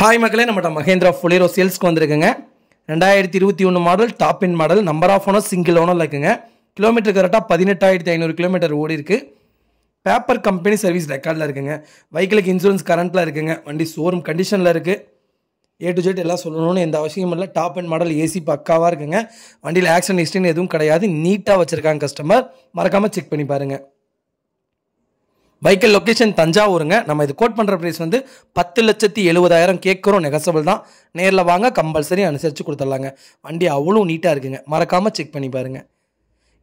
hi மக்களே நம்மட்ட மகேந்திரா ஃபுலிரோ சேல்ஸ்க்கு வந்திருக்குங்க ரெண்டாயிரத்தி இருபத்தி ஒன்று model top in model number of owner single ஓனரில் இருக்குங்க கிலோமீட்டர் கரெக்டாக பதினெட்டாயிரத்தி ஐநூறு கிலோமீட்டர் ஓடி இருக்குது பேப்பர் கம்பெனி சர்வீஸ் ரெக்கார்டில் இருக்குங்க வெஹிக்கிளுக்கு இன்சூரன்ஸ் கரண்ட்டில் இருக்குங்க வண்டி ஷோரூம் கண்டிஷனில் இருக்குது ஏ டு ஜெட் எல்லாம் சொல்லணும்னு எந்த அவசியமும் இல்லை டாப் அண்ட் மாடல் ஏசி பக்காவாக இருக்குங்க வண்டியில் ஆக்சிடென்ட் ஹிஸ்ட்ரின்னு எதுவும் கிடையாது நீட்டாக வச்சுருக்காங்க கஸ்டமர் மறக்காமல் செக் பண்ணி பாருங்கள் வைக்கல் லொக்கேஷன் தஞ்சாவூருங்க நம்ம இது கோட் பண்ணுற ப்ரைஸ் வந்து பத்து லட்சத்தி எழுபதாயிரம் கேட்குறோம் நெகசபிள் தான் நேரில் வாங்க கம்பல்சரி அனுசரித்து கொடுத்துட்லாங்க வண்டி அவ்வளோ நீட்டாக இருக்குங்க மறக்காமல் செக் பண்ணி பாருங்கள்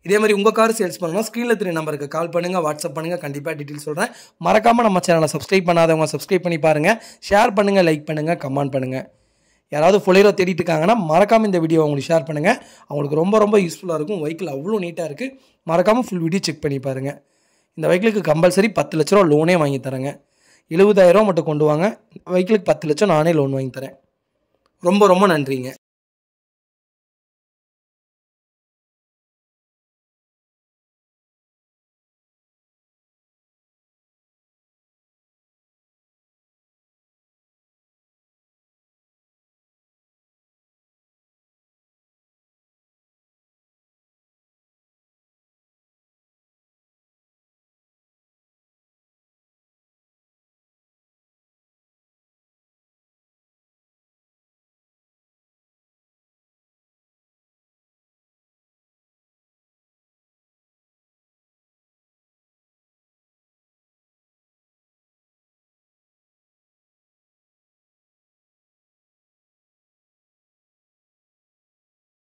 இதே மாதிரி உங்கள் கார் சேல்ஸ் பண்ணணும் ஸ்க்ரீனில் திரு நம்பருக்கு கால் பண்ணுங்கள் வாட்ஸ்அப் பண்ணுங்கள் கண்டிப்பாக டீட்டெயில் சொல்கிறேன் மறக்காமல் நம்ம சேனலை சப்ஸ்கிரைப் பண்ணாதவங்க சப்ஸ்கிரைப் பண்ணி பாருங்கள் ஷேர் பண்ணுங்கள் லைக் பண்ணுங்கள் கமெண்ட் பண்ணுங்கள் யாராவது ஃபுல்லேரோ தேடிட்டு இருக்காங்கன்னா மறக்காமல் இந்த வீடியோ அவங்களுக்கு ஷேர் பண்ணுங்கள் அவங்களுக்கு ரொம்ப ரொம்ப யூஸ்ஃபுல்லாக இருக்கும் வெஹிக்கிள் அவ்வளோ நீட்டாக இருக்குது மறக்காமல் ஃபுல் வீடியோ செக் பண்ணி பாருங்கள் இந்த வெஹிக்கிளுக்கு கம்பல்சரி பத்து லட்ச ரூபா லோனே வாங்கி தரேங்க எழுபதாயிரரூவா மட்டும் கொண்டு வாங்க வெஹிக்கிளுக்கு பத்து லட்சம் நானே லோன் வாங்கி தரேன் ரொம்ப ரொம்ப நன்றிங்க